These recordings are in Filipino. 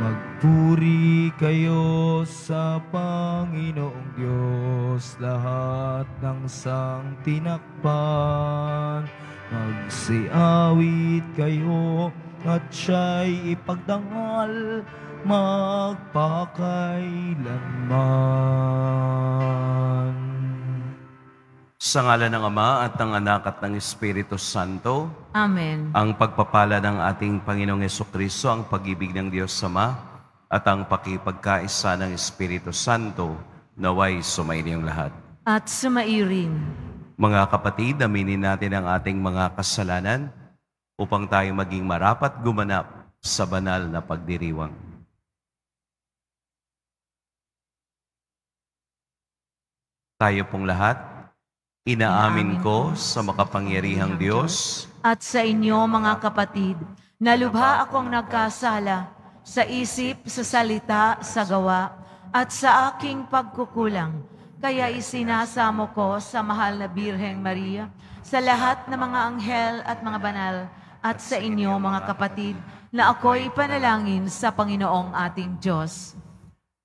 Magpuri kayo sa Panginoong Diyos, lahat ng sang tinakpan. Magsiawit kayo at siya'y ipagdangal magpakailanman. Sa ngala ng Ama at ng Anak at ng Espiritu Santo. Amen. Ang pagpapala ng ating Panginoong Yeso Kristo, ang pag-ibig ng Diyos Ama at ang pakipagkaisa ng Espiritu Santo, naway sumainiyong lahat. At sumairin. Mga kapatid, aminin natin ang ating mga kasalanan upang tayo maging marapat gumanap sa banal na pagdiriwang. Tayo pong lahat Inaamin ko sa makapangyarihang Diyos at sa inyo mga kapatid, na lubha akong nagkasala sa isip, sa salita, sa gawa, at sa aking pagkukulang. Kaya isinasamo ko sa mahal na Birheng Maria, sa lahat ng mga anghel at mga banal, at sa inyo mga kapatid, na ako'y panalangin sa Panginoong ating Diyos.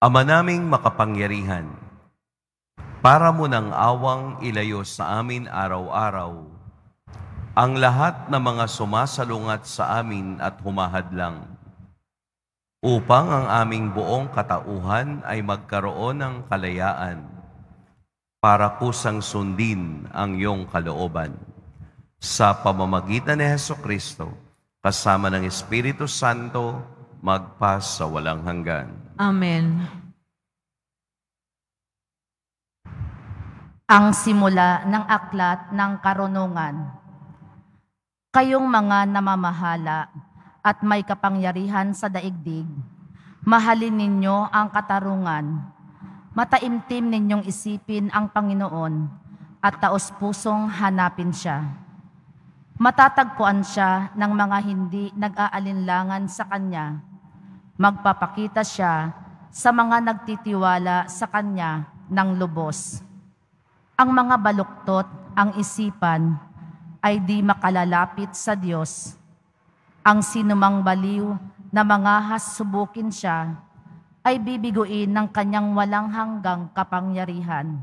Ama naming makapangyarihan, para mo ng awang ilayo sa amin araw-araw ang lahat ng mga sumasalungat sa amin at humahadlang, upang ang aming buong katauhan ay magkaroon ng kalayaan para kusang sundin ang iyong kalooban. Sa pamamagitan ni Heso Kristo, kasama ng Espiritu Santo, magpas sa walang hanggan. Amen. Ang simula ng aklat ng karunungan. Kayong mga namamahala at may kapangyarihan sa daigdig, mahalin ninyo ang katarungan. Mataimtim ninyong isipin ang Panginoon at taos-pusong hanapin siya. Matatagpuan siya ng mga hindi nag-aalinlangan sa Kanya magpapakita siya sa mga nagtitiwala sa Kanya ng lubos. Ang mga baluktot ang isipan ay di makalalapit sa Diyos. Ang sinumang baliw na mga hasubukin siya ay bibiguin ng kanyang walang hanggang kapangyarihan.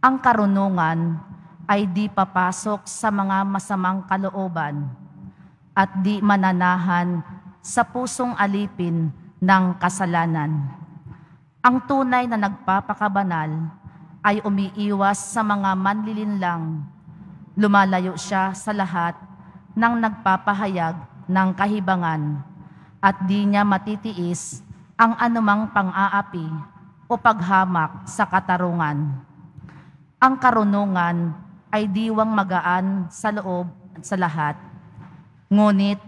Ang karunungan ay di papasok sa mga masamang kalooban at di mananahan sa pusong alipin ng kasalanan. Ang tunay na nagpapakabanal ay umiiwas sa mga manlilinlang. Lumalayo siya sa lahat ng nagpapahayag ng kahibangan at di niya matitiis ang anumang pang-aapi o paghamak sa katarungan. Ang karunungan ay diwang magaan sa loob at sa lahat. Ngunit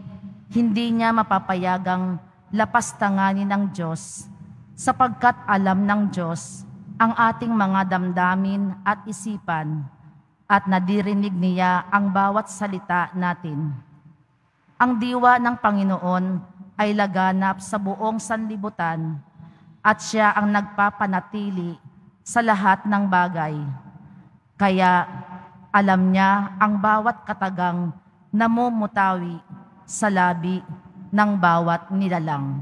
hindi niya mapapayagang lapastanganin ng Diyos sapagkat alam ng Diyos ang ating mga damdamin at isipan at nadirinig niya ang bawat salita natin. Ang diwa ng Panginoon ay laganap sa buong sanlibutan at siya ang nagpapanatili sa lahat ng bagay. Kaya alam niya ang bawat katagang namumutawi sa labi ng bawat nilalang.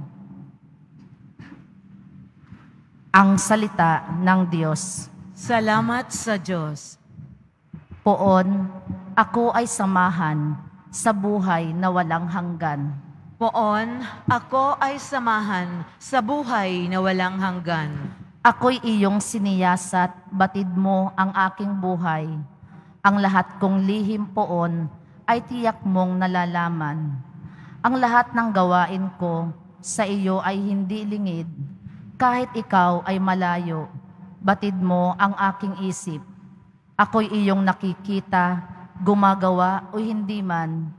Ang salita ng Diyos. Salamat sa Diyos. Poon, ako ay samahan sa buhay na walang hanggan. Poon, ako ay samahan sa buhay na walang hanggan. Ako'y iyong siniyasat, batid mo ang aking buhay. Ang lahat kong lihim poon ay tiyak mong nalalaman. Ang lahat ng gawain ko sa iyo ay hindi lingid, kahit ikaw ay malayo, batid mo ang aking isip. Ako'y iyong nakikita, gumagawa o hindi man,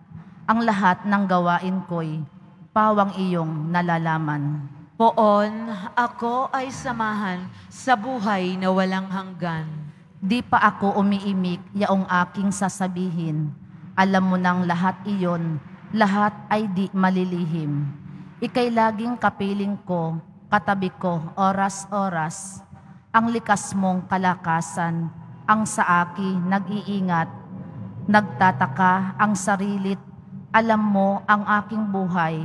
ang lahat ng gawain ko'y pawang iyong nalalaman. Poon, ako ay samahan sa buhay na walang hanggan. Di pa ako umiimik yaong aking sasabihin. Alam mo nang lahat iyon lahat ay di malilihim. Ikay laging kapiling ko, katabi ko, oras-oras, ang likas mong kalakasan, ang sa aki nag-iingat, nagtataka ang sarilit, alam mo ang aking buhay,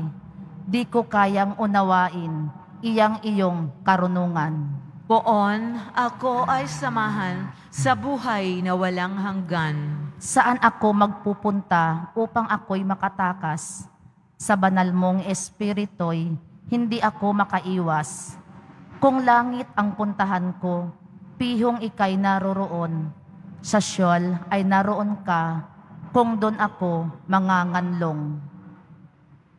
di ko kayang unawain, iyang iyong karunungan. Poon, ako ay samahan sa buhay na walang hanggan saan ako magpupunta upang ako'y makatakas sa banal mong espirito'y hindi ako makaiwas. Kung langit ang puntahan ko, pihong ikay naroroon. Sa siyol ay naroon ka, kung doon ako manganganlong.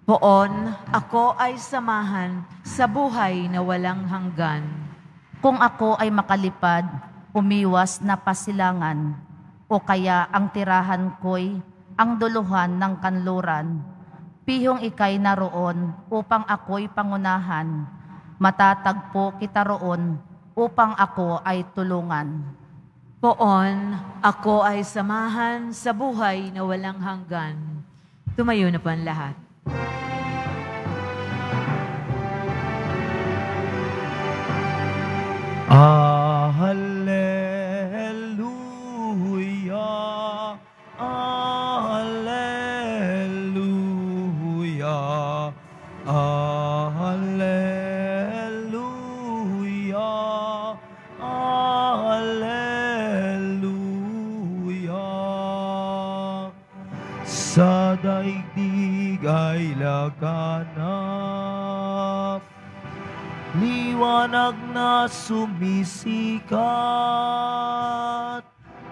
Poon, ako ay samahan sa buhay na walang hanggan. Kung ako ay makalipad, umiwas na pasilangan, o kaya ang tirahan ko'y ang duluhan ng kanluran. Pihong ikay naroon upang ako'y pangunahan. Matatagpo kita roon upang ako ay tulungan. Poon, ako ay samahan sa buhay na walang hanggan. Tumayo na po ang lahat. Ah. liwanag na sumisikat,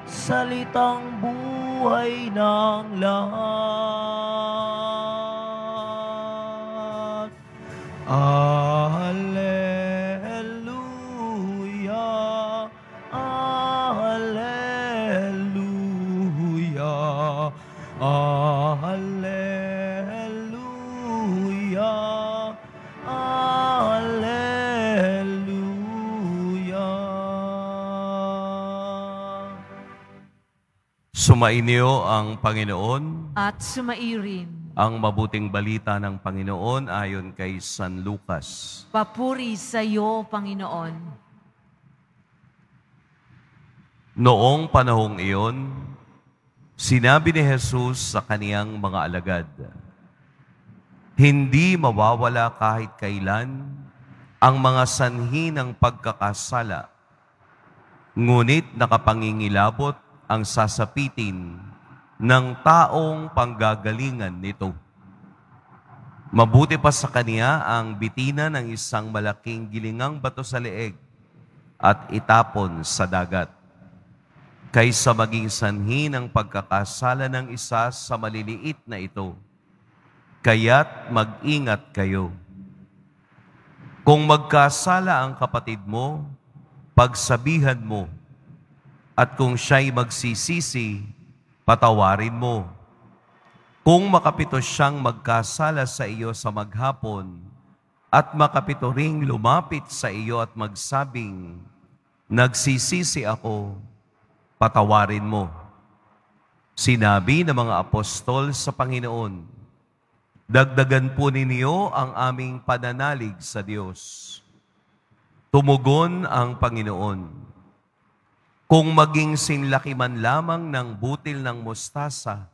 salitang buhay ng lahat. Sumainyo ang Panginoon at sumairin ang mabuting balita ng Panginoon ayon kay San Lucas. Papuri sa iyo, Panginoon. Noong panahong iyon, sinabi ni Jesus sa kaniyang mga alagad, Hindi mawawala kahit kailan ang mga sanhi ng pagkakasala, ngunit nakapangingilabot ang sasapitin ng taong panggagalingan nito. Mabuti pa sa kaniya ang bitina ng isang malaking gilingang bato sa leeg at itapon sa dagat kaysa maging sanhi ng pagkakasala ng isa sa maliliit na ito. Kaya't mag-ingat kayo. Kung magkasala ang kapatid mo, pagsabihan mo at kung siya'y magsisisi, patawarin mo. Kung makapito siyang magkasala sa iyo sa maghapon, at makapito ring lumapit sa iyo at magsabing, Nagsisisi ako, patawarin mo. Sinabi ng mga apostol sa Panginoon, Dagdagan po ninyo ang aming pananalig sa Diyos. Tumugon ang Panginoon. Kung maging sinlaki man lamang ng butil ng mustasa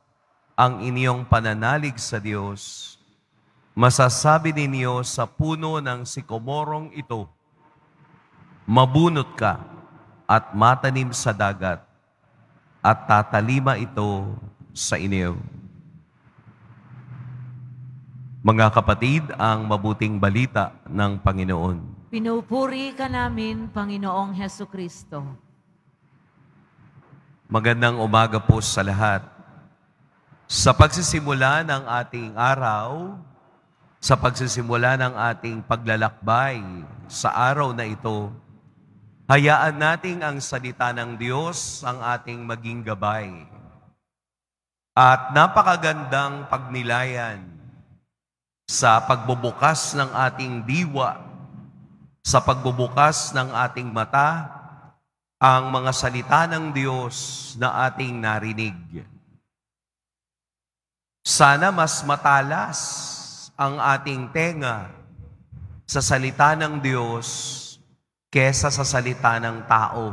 ang inyong pananalig sa Diyos, masasabi ninyo sa puno ng sikomorong ito, mabunot ka at matanim sa dagat at tatalima ito sa inyo. Mga kapatid, ang mabuting balita ng Panginoon. Pinupuri ka namin, Panginoong Heso Kristo. Magandang umaga po sa lahat. Sa pagsisimula ng ating araw, sa pagsisimula ng ating paglalakbay sa araw na ito, hayaan nating ang salita ng Diyos ang ating maging gabay. At napakagandang pagnilayan sa pagbubukas ng ating diwa, sa pagbubukas ng ating mata, ang mga salita ng Diyos na ating narinig. Sana mas matalas ang ating tenga sa salita ng Diyos kesa sa salita ng tao.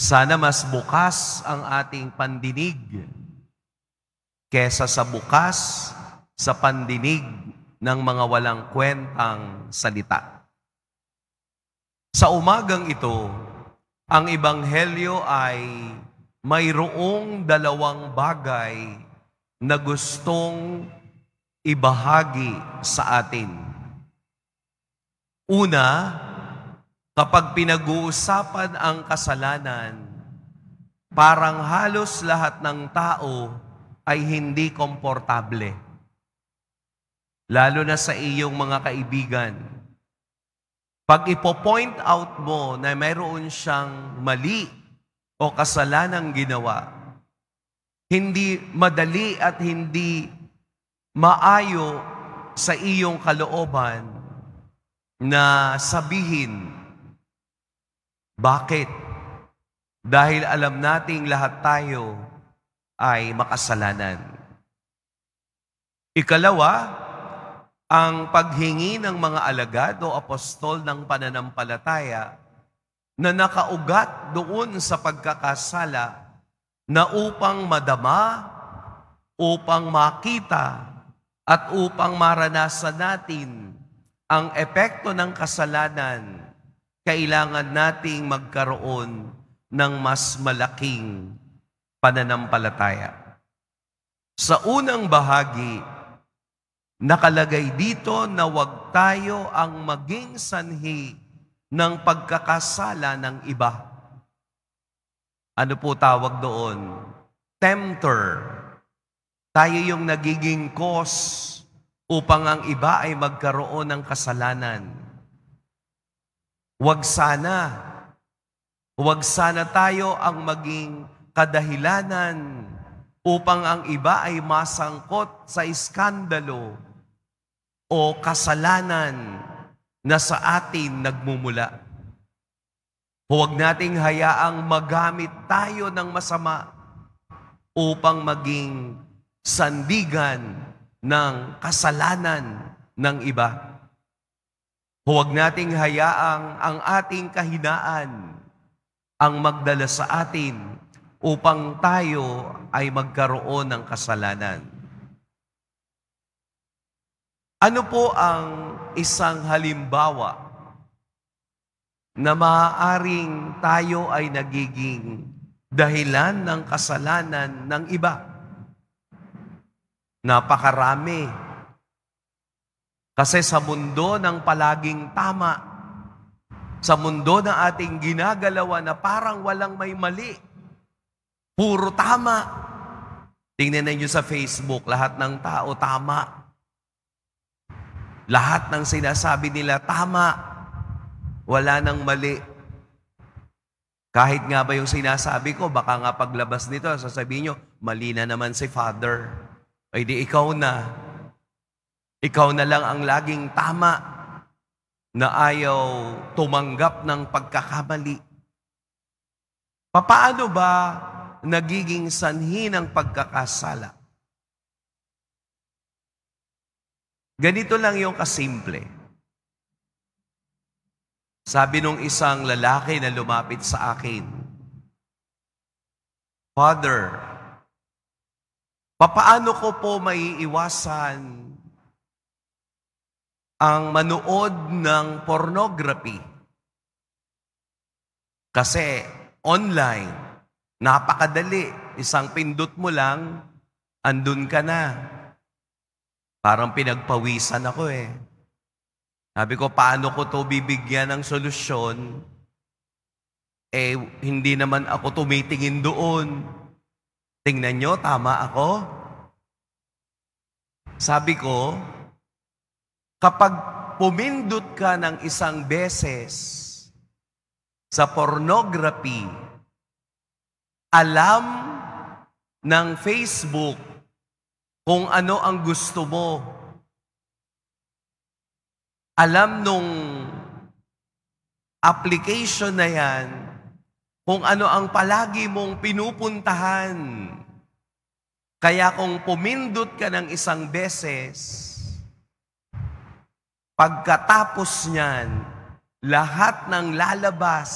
Sana mas bukas ang ating pandinig kesa sa bukas sa pandinig ng mga walang kwentang salita. Sa umagang ito, ang Ebanghelyo ay mayroong dalawang bagay na gustong ibahagi sa atin. Una, kapag pinag-uusapan ang kasalanan, parang halos lahat ng tao ay hindi komportable. Lalo na sa iyong mga kaibigan pag ipo-point out mo na mayroon siyang mali o kasalanang ginawa, hindi madali at hindi maayo sa iyong kalooban na sabihin, bakit? Dahil alam nating lahat tayo ay makasalanan. Ikalawa, ang paghingi ng mga alagad o apostol ng pananampalataya na nakaugat doon sa pagkakasala na upang madama, upang makita, at upang maranasan natin ang epekto ng kasalanan, kailangan nating magkaroon ng mas malaking pananampalataya. Sa unang bahagi, Nakalagay dito na wag tayo ang maging sanhi ng pagkakasala ng iba. Ano po tawag doon? Tempter. Tayo yung nagiging cause upang ang iba ay magkaroon ng kasalanan. Huwag sana, huwag sana tayo ang maging kadahilanan upang ang iba ay masangkot sa iskandalo o kasalanan na sa atin nagmumula. Huwag nating hayaang magamit tayo ng masama upang maging sandigan ng kasalanan ng iba. Huwag nating hayaang ang ating kahinaan ang magdala sa atin upang tayo ay magkaroon ng kasalanan. Ano po ang isang halimbawa na maaaring tayo ay nagiging dahilan ng kasalanan ng iba? Napakarami. Kasi sa mundo ng palaging tama, sa mundo na ating ginagalawa na parang walang may mali, puro tama. Tingnan ninyo sa Facebook, lahat ng tao tama. Lahat ng sinasabi nila, tama. Wala nang mali. Kahit nga ba yung sinasabi ko, baka nga paglabas nito, sasabihin nyo, mali na naman si Father. Ay di ikaw na. Ikaw na lang ang laging tama na ayaw tumanggap ng pagkakamali. Papaano ba nagiging sanhi ng pagkakasala? Ganito lang yung kasimple. Sabi nung isang lalaki na lumapit sa akin, Father, papaano ko po maiiwasan ang manood ng pornography? Kasi online, napakadali. Isang pindot mo lang, andun ka na. Parang pinagpawisan ako eh. Sabi ko, paano ko to bibigyan ng solusyon? Eh, hindi naman ako tumitingin doon. Tingnan nyo, tama ako? Sabi ko, kapag pumindot ka ng isang beses sa pornography, alam ng Facebook kung ano ang gusto mo. Alam nung application na yan kung ano ang palagi mong pinupuntahan. Kaya kung pumindot ka ng isang beses, pagkatapos niyan, lahat ng lalabas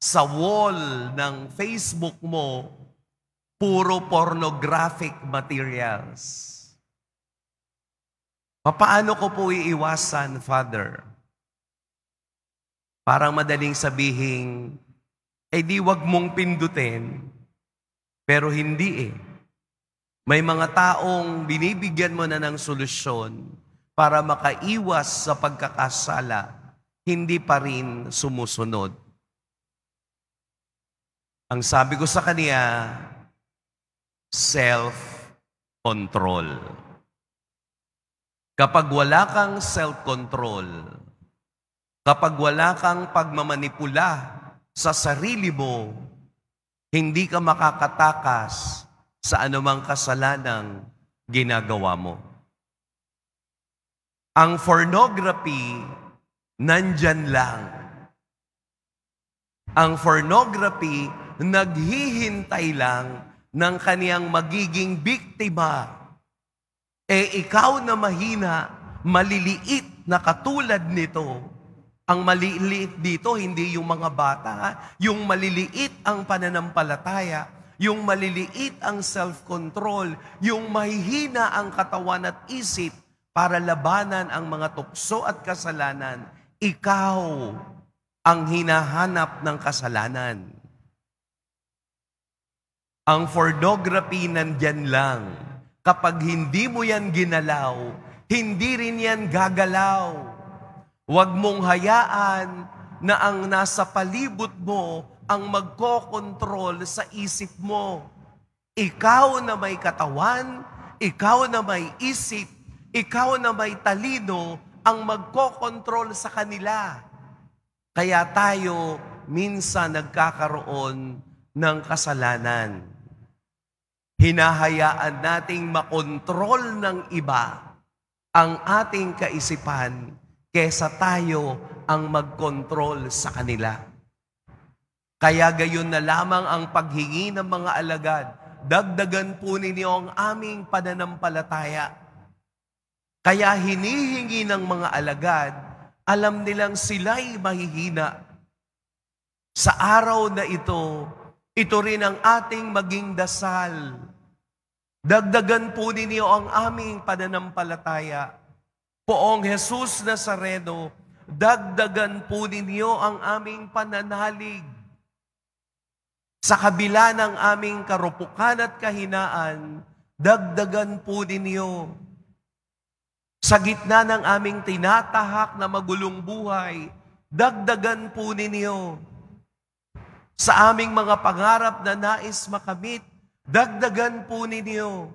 sa wall ng Facebook mo puro pornographic materials. Paano ko po iiwasan, Father? Parang madaling sabihin, eh di wag mong pindutin, pero hindi eh. May mga taong binibigyan mo na ng solusyon para makaiwas sa pagkakasala, hindi pa rin sumusunod. Ang sabi ko sa kanya, self-control. Kapag wala kang self-control, kapag wala kang pagmamanipula sa sarili mo, hindi ka makakatakas sa anumang kasalanang ginagawa mo. Ang pornography, nandyan lang. Ang pornography, naghihintay lang ng kaniyang magiging biktima, eh ikaw na mahina, maliliit na katulad nito, ang maliliit dito, hindi yung mga bata, yung maliliit ang pananampalataya, yung maliliit ang self-control, yung mahihina ang katawan at isip para labanan ang mga tukso at kasalanan. Ikaw ang hinahanap ng kasalanan. Ang pornography nandyan lang. Kapag hindi mo yan ginalaw, hindi rin yan gagalaw. Huwag mong hayaan na ang nasa palibot mo ang magkokontrol sa isip mo. Ikaw na may katawan, ikaw na may isip, ikaw na may talino ang magkokontrol sa kanila. Kaya tayo minsan nagkakaroon ng kasalanan. Hinahayaan nating makontrol ng iba ang ating kaisipan kesa tayo ang magkontrol sa kanila. Kaya gayon na lamang ang paghingi ng mga alagad, dagdagan po ninyo ang aming pananampalataya. Kaya hinihingi ng mga alagad, alam nilang sila'y mahihina. Sa araw na ito, ito rin ang ating maging dasal Dagdagan po ninyo ang aming pananampalataya. Poong Jesus Nazareno, dagdagan po ninyo ang aming pananalig. Sa kabila ng aming karupukan at kahinaan, dagdagan po ninyo. Sa gitna ng aming tinatahak na magulong buhay, dagdagan po ninyo. Sa aming mga pangarap na nais makamit, Dagdagan po ninyo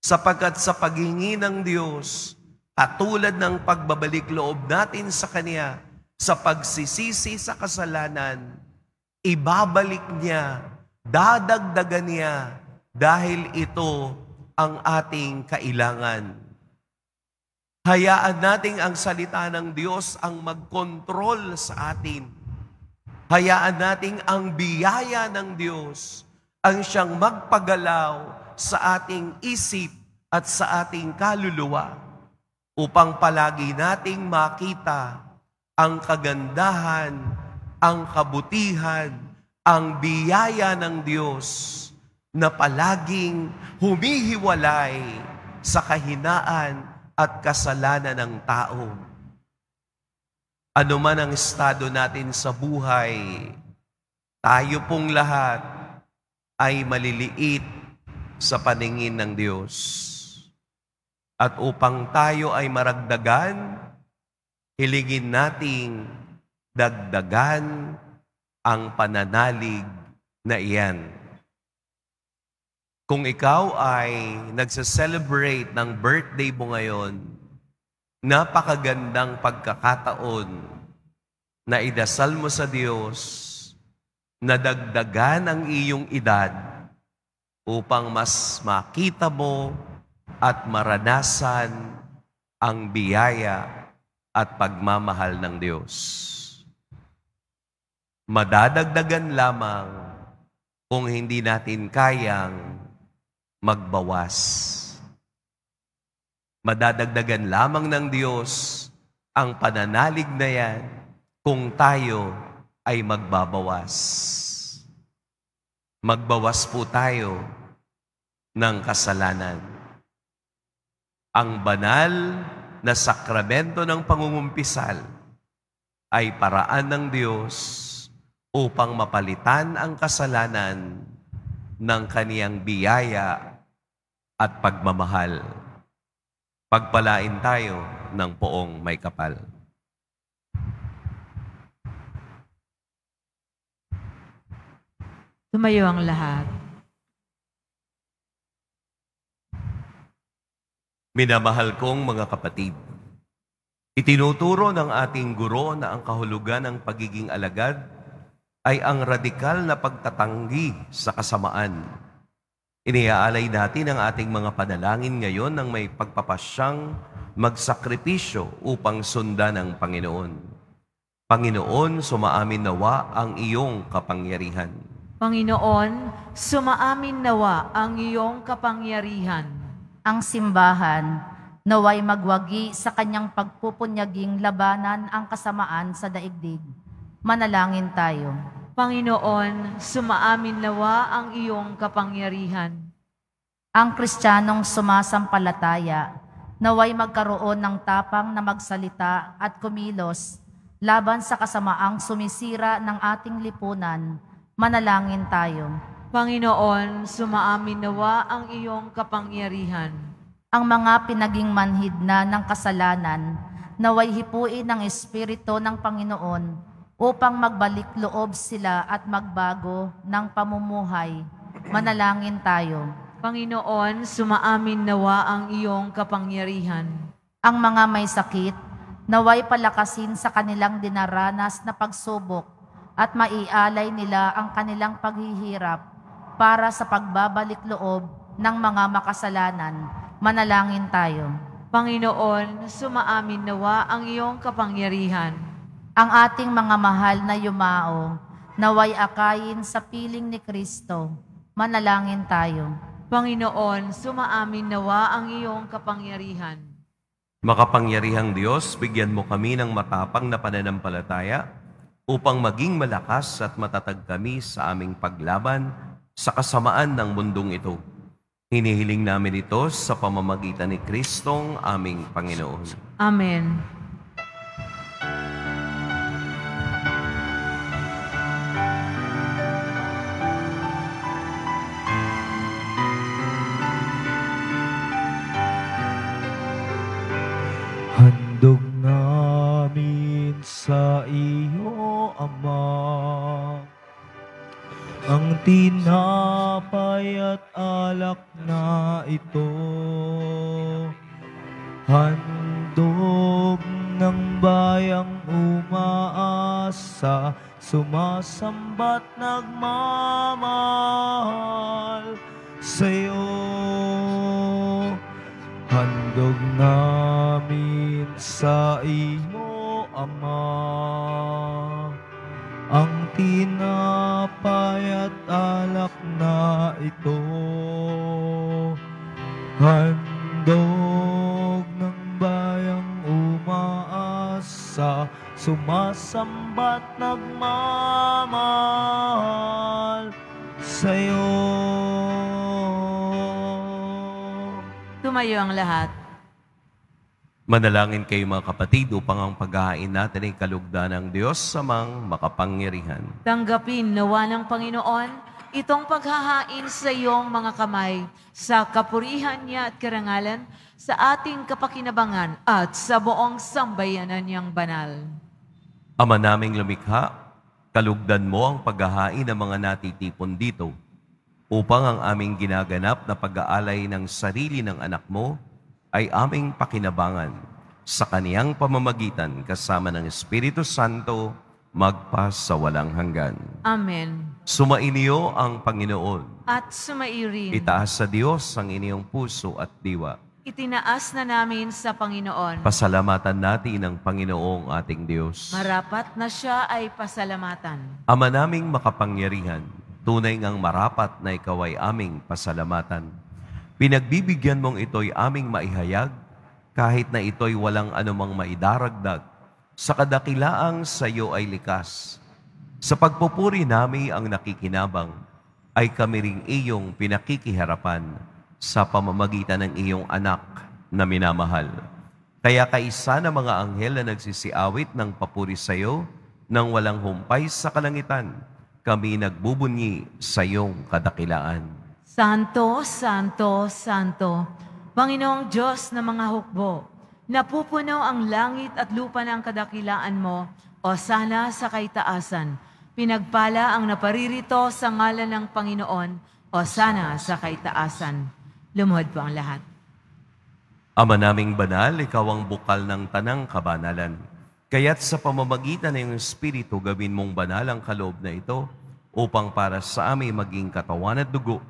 sapagkat sa paghingi ng Diyos katulad ng pagbabalik loob natin sa Kanya sa pagsisisi sa kasalanan, ibabalik niya, dadagdagan niya dahil ito ang ating kailangan. Hayaan natin ang salita ng Diyos ang magkontrol sa atin. Hayaan natin ang biyaya ng Diyos ang siyang magpagalaw sa ating isip at sa ating kaluluwa upang palagi nating makita ang kagandahan, ang kabutihan, ang biyaya ng Diyos na palaging humihiwalay sa kahinaan at kasalanan ng tao. Ano man ang estado natin sa buhay, tayo pong lahat ay maliliit sa paningin ng Diyos. At upang tayo ay maragdagan, hilingin nating dagdagan ang pananalig na iyan. Kung ikaw ay nagsa-celebrate ng birthday mo ngayon, napakagandang pagkakataon na idasal mo sa Diyos nadagdagan ang iyong edad upang mas makita mo at maranasan ang biyaya at pagmamahal ng Diyos. Madadagdagan lamang kung hindi natin kayang magbawas. Madadagdagan lamang ng Diyos ang pananalig na yan kung tayo ay magbabawas. Magbawas po tayo ng kasalanan. Ang banal na sakramento ng pangungumpisal ay paraan ng Diyos upang mapalitan ang kasalanan ng kaniyang biyaya at pagmamahal. Pagpalain tayo ng poong may kapal. Tumayo ang lahat. Minamahal kong mga kapatid, itinuturo ng ating guro na ang kahulugan ng pagiging alagad ay ang radikal na pagtatanggi sa kasamaan. Iniaalay natin ang ating mga panalangin ngayon ng may pagpapasyang magsakripisyo upang sundan ang Panginoon. Panginoon, sumaamin nawa ang iyong kapangyarihan. Panginoon, sumaamin nawa ang iyong kapangyarihan. Ang simbahan, naway magwagi sa kanyang pagpupunyaging labanan ang kasamaan sa daigdig. Manalangin tayo. Panginoon, sumaamin nawa ang iyong kapangyarihan. Ang kristyanong sumasampalataya, naway magkaroon ng tapang na magsalita at kumilos laban sa kasamaang sumisira ng ating lipunan Manalangin tayo. Panginoon, sumaamin nawa ang iyong kapangyarihan. Ang mga pinaging manhid na ng kasalanan, naway hipuin ng Espiritu ng Panginoon upang magbalik loob sila at magbago ng pamumuhay. Manalangin tayo. Panginoon, sumaamin nawa ang iyong kapangyarihan. Ang mga may sakit, naway palakasin sa kanilang dinaranas na pagsubok at maialay nila ang kanilang paghihirap para sa pagbabalik loob ng mga makasalanan. Manalangin tayo. Panginoon, sumaamin nawa ang iyong kapangyarihan. Ang ating mga mahal na yumao, naway akayin sa piling ni Kristo. Manalangin tayo. Panginoon, sumaamin nawa ang iyong kapangyarihan. Makapangyarihang Diyos, bigyan mo kami ng matapang na pananampalataya upang maging malakas at matatag kami sa aming paglaban sa kasamaan ng mundong ito. Hinihiling namin ito sa pamamagitan ni Kristong aming Panginoon. Amen. tinapay at alak na ito, handog ng bayang umaasa, sumasambat nagmamahal sa'yo. Handog namin sa iyo, Ama ang tinapay at alak na ito. Handog ng bayang umaasa, sumasambat nagmamahal sa'yo. Tumayo ang lahat. Manalangin kayo mga kapatid upang ang paghahain natin ay kalugdan ng Diyos sa mang makapangyarihan. Tanggapin nawa ng Panginoon itong paghahain sa iyong mga kamay sa kapurihan niya at karangalan sa ating kapakinabangan at sa buong sambayanan niyang banal. Ama naming lumikha, kalugdan mo ang paghahain ng mga natitipon dito upang ang aming ginaganap na pag-aalay ng sarili ng anak mo ay aming pakinabangan sa kaniyang pamamagitan kasama ng Espiritu Santo magpa sa walang hanggan. Amen. Sumainyo ang Panginoon. At sumairin. Itaas sa Diyos ang inyong puso at diwa. Itinaas na namin sa Panginoon. Pasalamatan natin ang Panginoong ating Diyos. Marapat na siya ay pasalamatan. Ama naming makapangyarihan, tunay ngang marapat na ikaw ay aming pasalamatan Pinagbibigyan mong ito'y aming maihayag, kahit na ito'y walang anumang maidaragdag, sa kadakilaang sa iyo ay likas. Sa pagpupuri nami ang nakikinabang, ay kami ring iyong pinakikiharapan sa pamamagitan ng iyong anak na minamahal. Kaya kaisa ng mga anghel na nagsisiawit ng papuri sa iyo, nang walang humpay sa kalangitan, kami nagbubunyi sa iyong kadakilaan. Santo, Santo, Santo, Panginoong Diyos na mga hukbo, napupuno ang langit at lupa ng kadakilaan mo, o sana sa kaitaasan. Pinagpala ang naparirito sa ngalan ng Panginoon, o sana sa kaitaasan. Lumuhod po ang lahat. Ama naming banal, ikaw ang bukal ng tanang kabanalan. Kaya't sa pamamagitan ng Espiritu, gawin mong banal ang kaloob na ito upang para sa amin maging katawan at dugo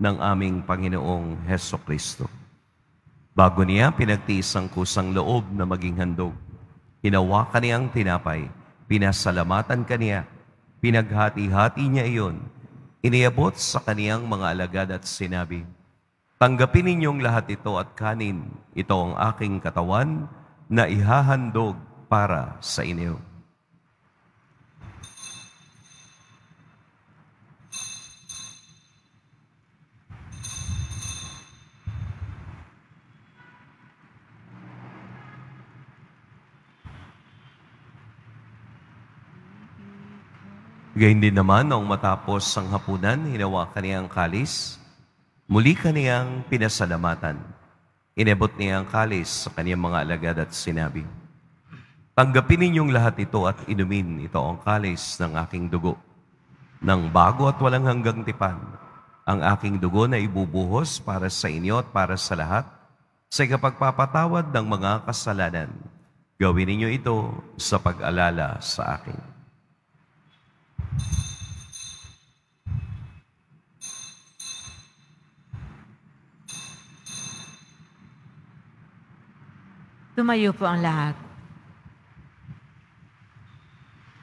ng aming Panginoong Heso Kristo. Bago niya pinagtiis ang kusang loob na maging handog, hinawakan niya ang tinapay, pinasalamatan kaniya, pinaghati-hati niya iyon, iniabot sa kaniyang mga alagad at sinabi, Tanggapin ninyong lahat ito at kanin, ito ang aking katawan na ihahandog para sa inyo. Gayun din naman, noong matapos ang hapunan, hinawakan niya ang kalis, muli kaniyang pinasalamatan. Inebot niya ang kalis sa kaniyang mga alagad at sinabi, Tanggapin ninyong lahat ito at inumin ito ang kalis ng aking dugo. Nang bago at walang hanggang tipan, ang aking dugo na ibubuhos para sa inyo at para sa lahat sa ikapagpapatawad ng mga kasalanan. Gawin ninyo ito sa pag-alala sa akin. Tumayo po ang lahat.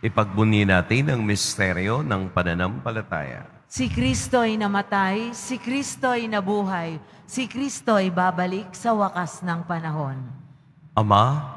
Ipagbuni natin ang misteryo ng pananampalataya. Si Kristo ay namatay, si Kristo ay nabuhay, si Kristo ay babalik sa wakas ng panahon. Ama,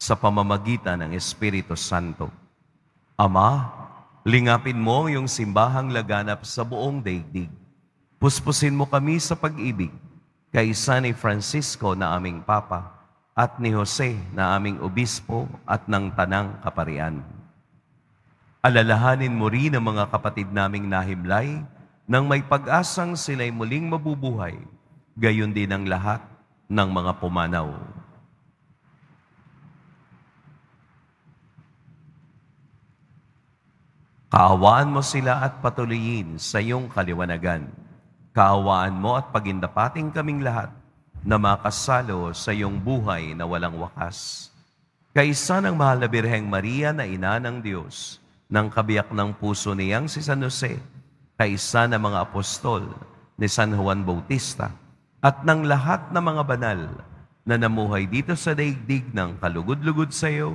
sa pamamagitan ng Espiritu Santo. Ama, lingapin mo ang iyong simbahang laganap sa buong daigdig. Puspusin mo kami sa pag-ibig kay San Francisco na aming Papa at ni Jose na aming Obispo at ng Tanang Kaparian. Alalahanin mo rin ang mga kapatid naming nahimlay nang may pag-asang sila'y muling mabubuhay, gayon din ang lahat ng mga pumanaw Kaawaan mo sila at patuloyin sa iyong kaliwanagan. Kaawaan mo at pagindapating kaming lahat na makasalo sa iyong buhay na walang wakas. Kaisa ng mahal na Birheng Maria na ina ng Diyos, ng kabiyak ng puso niyang si San Jose, kaisa ng mga apostol ni San Juan Bautista, at ng lahat ng mga banal na namuhay dito sa daigdig ng kalugod-lugod sa iyo,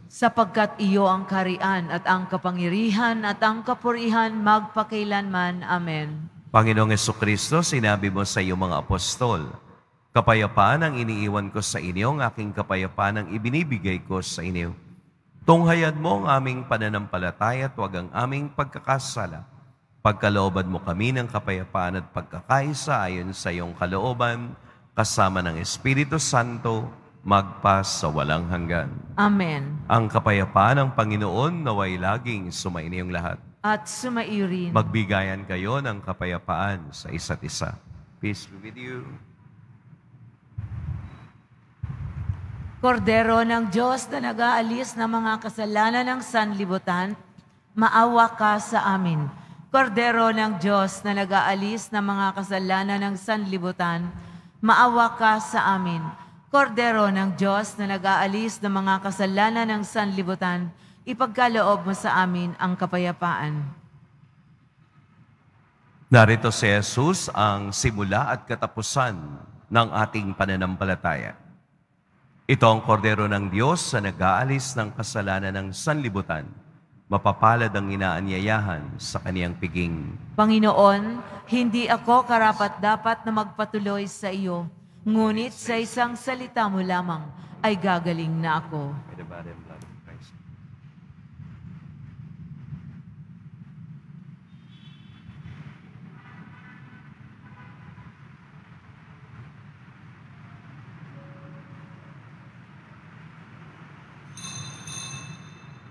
sapagkat iyo ang karian at ang kapangirihan at ang kapurihan magpakailanman. Amen. Panginoong Yeso Kristo, sinabi mo sa iyong mga apostol, Kapayapaan ang iniiwan ko sa inyo, ang aking kapayapaan ang ibinibigay ko sa inyo. Tunghayad mo ang aming pananampalataya at huwag ang aming pagkakasala. Pagkalooban mo kami ng kapayapaan at pagkakaisa ayon sa iyong kalooban, kasama ng Espiritu Santo, magpas sa walang hanggan. Amen. Ang kapayapaan ng Panginoon naway laging sumainyo sumainiyong lahat. At sumaiyo Magbigayan kayo ng kapayapaan sa isa't isa. Peace be with you. Kordero ng Diyos na nag-aalis ng mga kasalanan ng sanlibutan, maawa ka sa amin. Kordero ng Diyos na nag-aalis ng mga kasalanan ng sanlibutan, maawa ka sa amin. Kordero ng Diyos na nag-aalis ng mga kasalanan ng sanlibutan, ipagkaloob mo sa amin ang kapayapaan. Narito si Jesus ang simula at katapusan ng ating pananampalataya. Ito ang kordero ng Diyos sa nag-aalis ng kasalanan ng sanlibutan. Mapapalad ang inaanyayahan sa kaniyang piging. Panginoon, hindi ako karapat dapat na magpatuloy sa iyo Ngunit sa isang salita mo lamang ay gagaling na ako.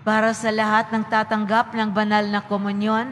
Para sa lahat ng tatanggap ng banal na komunyon,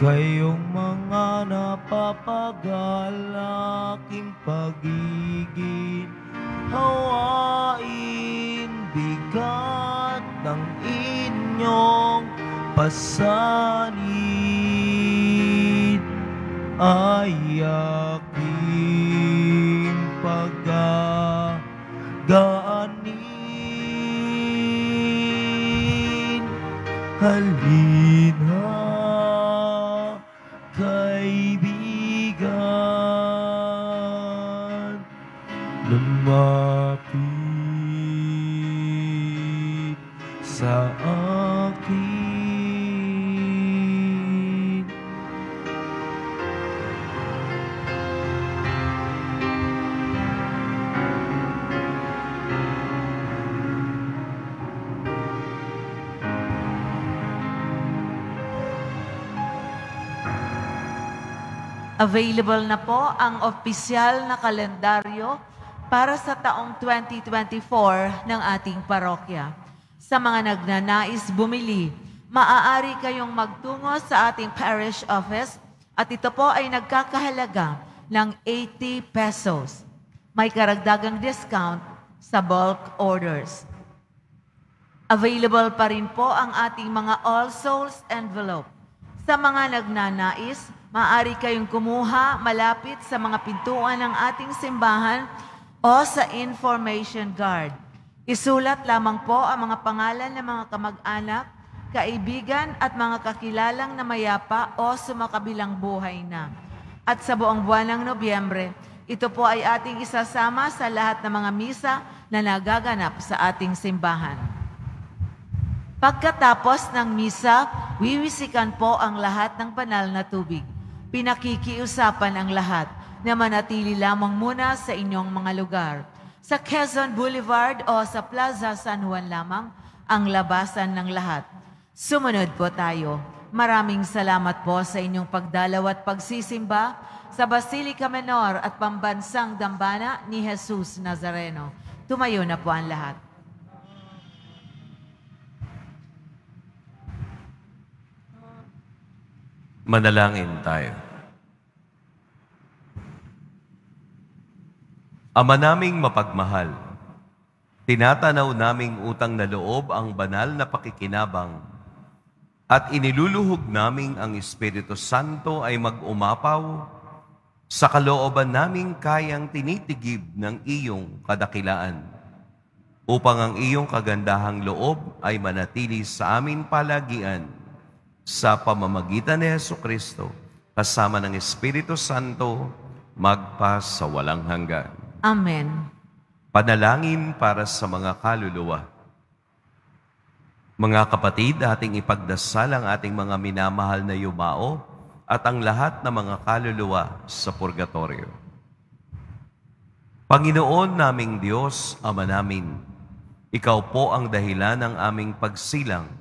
Kayong mga napapagal aking pagigin Hawain bigat ng inyong pasanin Ayakin aking pagagaanin Halin Available na po ang opisyal na kalendaryo para sa taong 2024 ng ating parokya. Sa mga nagnanais bumili, maaari kayong magtungo sa ating parish office at ito po ay nagkakahalaga ng 80 pesos. May karagdagang discount sa bulk orders. Available pa rin po ang ating mga All Souls envelope. Sa mga nagnanais, Maari kayong kumuha malapit sa mga pintuan ng ating simbahan o sa information guard. Isulat lamang po ang mga pangalan ng mga kamag-anak, kaibigan at mga kakilalang na mayapa o sumakabilang buhay na. At sa buong buwan ng Nobyembre, ito po ay ating isasama sa lahat ng mga misa na nagaganap sa ating simbahan. Pagkatapos ng misa, wiwisikan po ang lahat ng banal na tubig. Pinakikiusapan ang lahat na manatili lamang muna sa inyong mga lugar. Sa Quezon Boulevard o sa Plaza San Juan lamang ang labasan ng lahat. Sumunod po tayo. Maraming salamat po sa inyong pagdalaw at pagsisimba sa Basilica Menor at Pambansang Dambana ni Jesus Nazareno. Tumayo na po ang lahat. Manalangin tayo. Ama naming mapagmahal, tinatanaw naming utang na loob ang banal na pakikinabang at iniluluhog naming ang Espiritu Santo ay mag-umapaw sa kalooban naming kayang tinitigib ng iyong kadakilaan upang ang iyong kagandahang loob ay manatili sa amin palagian sa pamamagitan ni Yesu Kristo kasama ng Espiritu Santo magpas sa walang hanggan. Amen. Panalangin para sa mga kaluluwa. Mga kapatid, ating ipagdasal ang ating mga minamahal na yumao at ang lahat ng mga kaluluwa sa purgatorio. Panginoon naming Diyos, Ama namin, ikaw po ang dahilan ng aming pagsilang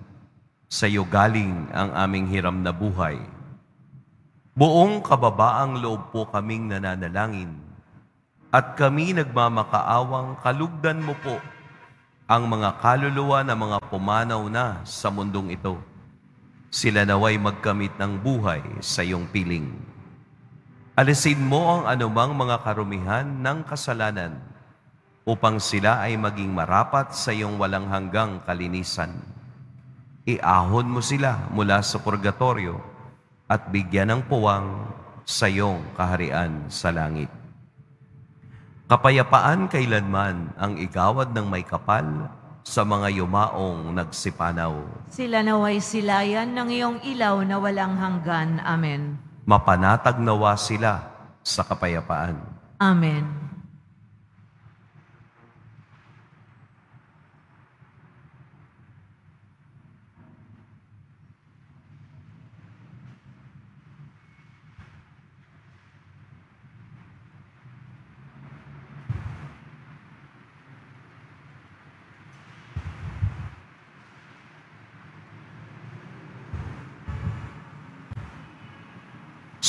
sa iyo galing ang aming hiram na buhay. Buong kababaang loob po kaming nananalangin at kami nagmamakaawang kalugdan mo po ang mga kaluluwa na mga pumanaw na sa mundong ito. Sila naway magkamit ng buhay sa iyong piling. Alisin mo ang anumang mga karumihan ng kasalanan upang sila ay maging marapat sa iyong walang hanggang kalinisan. Iahon mo sila mula sa purgatorio at bigyan ng puwang sa iyong kaharian sa langit. Kapayapaan kailanman ang igawad ng may kapal sa mga yumaong nagsipanaw. Sila naway silayan ng iyong ilaw na walang hanggan. Amen. Mapanatag nawa sila sa kapayapaan. Amen.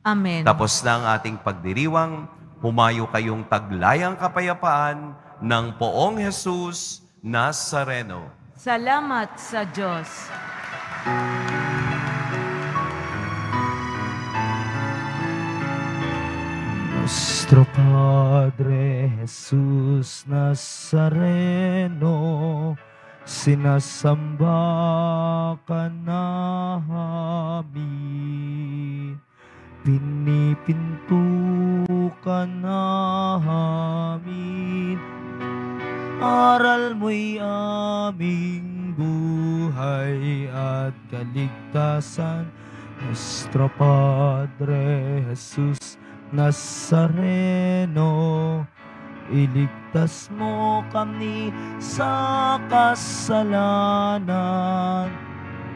Amen. Tapos na ang ating pagdiriwang, humayo kayong taglayang kapayapaan ng poong Jesus Nazareno. Salamat sa Diyos. Nuestro Padre Jesus Nazareno, sinasamba ka namin. Pinipintukan namin Aral mo'y aming buhay at kaligtasan Nuestro Padre Jesus Nazareno Iligtas mo kami sa kasalanan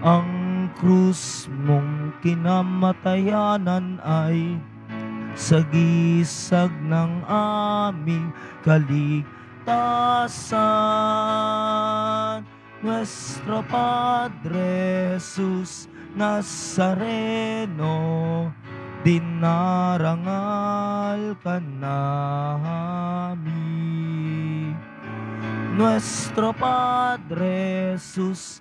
Ang krus mong kinamatayanan ay sa sagisag ng aming kaligtasan. Nuestro Padre Jesus Nazareno, dinarangal ka namin. Nuestro Padre Jesus